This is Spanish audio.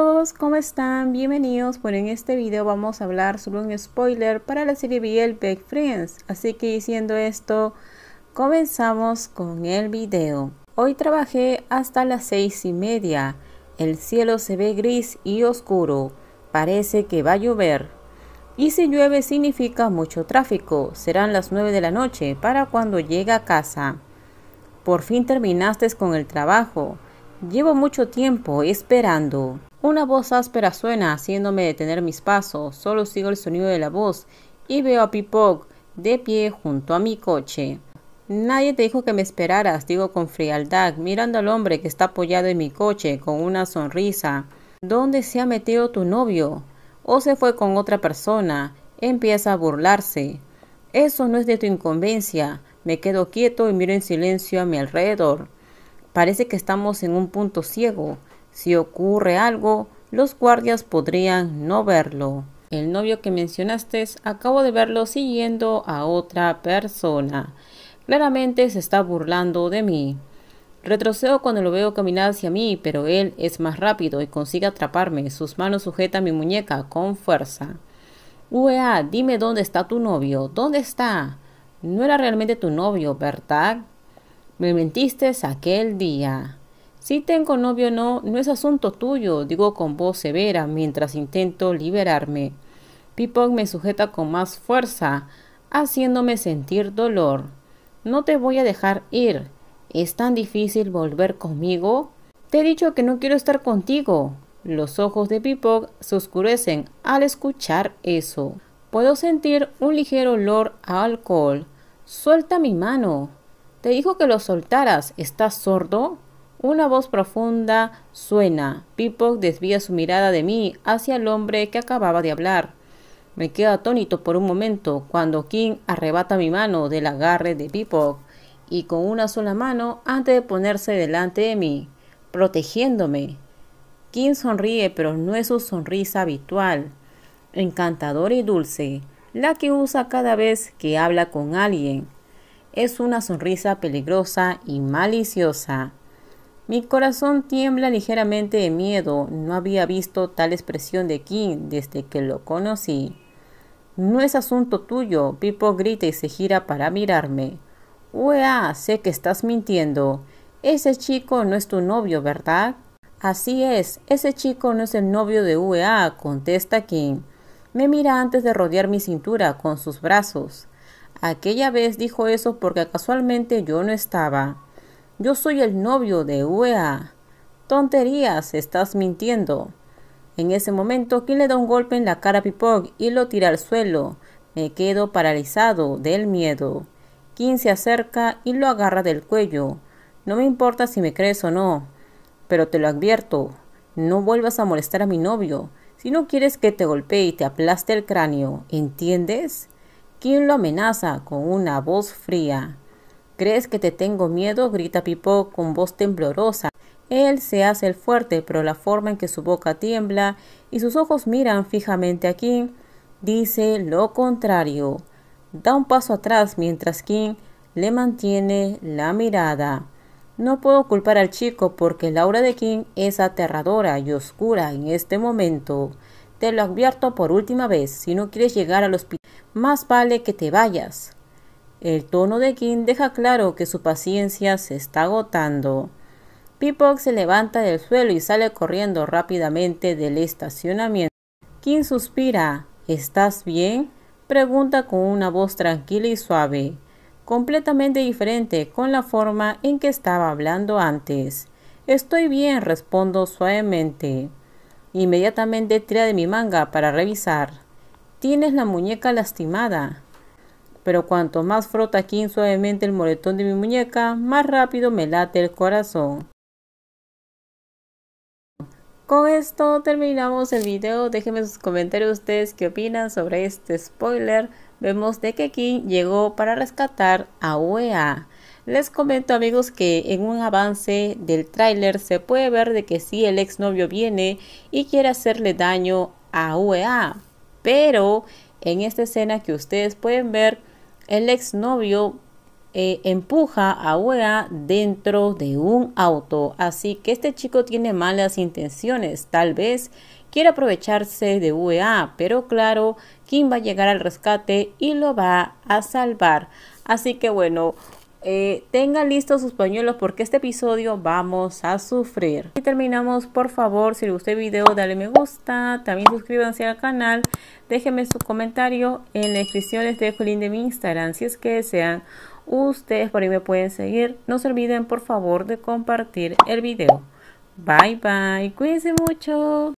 todos, ¿cómo están? Bienvenidos. Bueno, en este video vamos a hablar sobre un spoiler para la serie BL Big Friends. Así que diciendo esto, comenzamos con el video. Hoy trabajé hasta las seis y media. El cielo se ve gris y oscuro. Parece que va a llover. Y si llueve significa mucho tráfico. Serán las 9 de la noche para cuando llegue a casa. Por fin terminaste con el trabajo. Llevo mucho tiempo esperando. Una voz áspera suena haciéndome detener mis pasos, solo sigo el sonido de la voz y veo a Pipok de pie junto a mi coche. Nadie te dijo que me esperaras, digo con frialdad, mirando al hombre que está apoyado en mi coche con una sonrisa. ¿Dónde se ha metido tu novio? ¿O se fue con otra persona? Empieza a burlarse. Eso no es de tu inconveniencia. Me quedo quieto y miro en silencio a mi alrededor. Parece que estamos en un punto ciego. Si ocurre algo, los guardias podrían no verlo. El novio que mencionaste acabo de verlo siguiendo a otra persona. Claramente se está burlando de mí. Retrocedo cuando lo veo caminar hacia mí, pero él es más rápido y consigue atraparme. Sus manos sujetan mi muñeca con fuerza. Uea, dime dónde está tu novio. ¿Dónde está? No era realmente tu novio, ¿verdad? Me mentiste aquel día. Si tengo novio o no, no es asunto tuyo, digo con voz severa mientras intento liberarme. Pipok me sujeta con más fuerza, haciéndome sentir dolor. No te voy a dejar ir. ¿Es tan difícil volver conmigo? Te he dicho que no quiero estar contigo. Los ojos de Pipok se oscurecen al escuchar eso. Puedo sentir un ligero olor a alcohol. Suelta mi mano. Te dijo que lo soltaras. ¿Estás sordo? Una voz profunda suena. Pipok desvía su mirada de mí hacia el hombre que acababa de hablar. Me quedo atónito por un momento cuando King arrebata mi mano del agarre de Pipok y con una sola mano antes de ponerse delante de mí, protegiéndome. King sonríe, pero no es su sonrisa habitual, encantadora y dulce, la que usa cada vez que habla con alguien. Es una sonrisa peligrosa y maliciosa mi corazón tiembla ligeramente de miedo. No había visto tal expresión de King desde que lo conocí. No es asunto tuyo. Pipo grita y se gira para mirarme. Uea, sé que estás mintiendo. Ese chico no es tu novio, ¿verdad? Así es, ese chico no es el novio de UEA, contesta King. Me mira antes de rodear mi cintura con sus brazos. Aquella vez dijo eso porque casualmente yo no estaba. Yo soy el novio de UEA. Tonterías, estás mintiendo. En ese momento, Kim le da un golpe en la cara a Pipog y lo tira al suelo. Me quedo paralizado del miedo. Kim se acerca y lo agarra del cuello. No me importa si me crees o no, pero te lo advierto, no vuelvas a molestar a mi novio si no quieres que te golpee y te aplaste el cráneo, ¿entiendes? Kim lo amenaza con una voz fría. ¿Crees que te tengo miedo? grita Pipo con voz temblorosa. Él se hace el fuerte, pero la forma en que su boca tiembla y sus ojos miran fijamente a King dice lo contrario. Da un paso atrás mientras King le mantiene la mirada. No puedo culpar al chico porque la aura de King es aterradora y oscura en este momento. Te lo advierto por última vez, si no quieres llegar al hospital, más vale que te vayas. El tono de Kim deja claro que su paciencia se está agotando. Pipox se levanta del suelo y sale corriendo rápidamente del estacionamiento. Kim suspira. ¿Estás bien? Pregunta con una voz tranquila y suave, completamente diferente con la forma en que estaba hablando antes. Estoy bien, respondo suavemente. Inmediatamente tira de mi manga para revisar. Tienes la muñeca lastimada pero cuanto más frota Kim suavemente el moretón de mi muñeca, más rápido me late el corazón. Con esto terminamos el video, déjenme sus comentarios ustedes qué opinan sobre este spoiler. Vemos de que Kim llegó para rescatar a UEA. Les comento amigos que en un avance del tráiler se puede ver de que sí el exnovio viene y quiere hacerle daño a UEA. Pero en esta escena que ustedes pueden ver el exnovio eh, empuja a UEA dentro de un auto, así que este chico tiene malas intenciones, tal vez quiere aprovecharse de UEA. pero claro, Kim va a llegar al rescate y lo va a salvar. Así que bueno, eh, tengan listos sus pañuelos porque este episodio vamos a sufrir. Y terminamos, por favor, si les gustó el video, dale me gusta, también suscríbanse al canal, déjenme su comentario, en la descripción les dejo el link de mi Instagram, si es que desean, ustedes por ahí me pueden seguir. No se olviden, por favor, de compartir el video. Bye bye, cuídense mucho.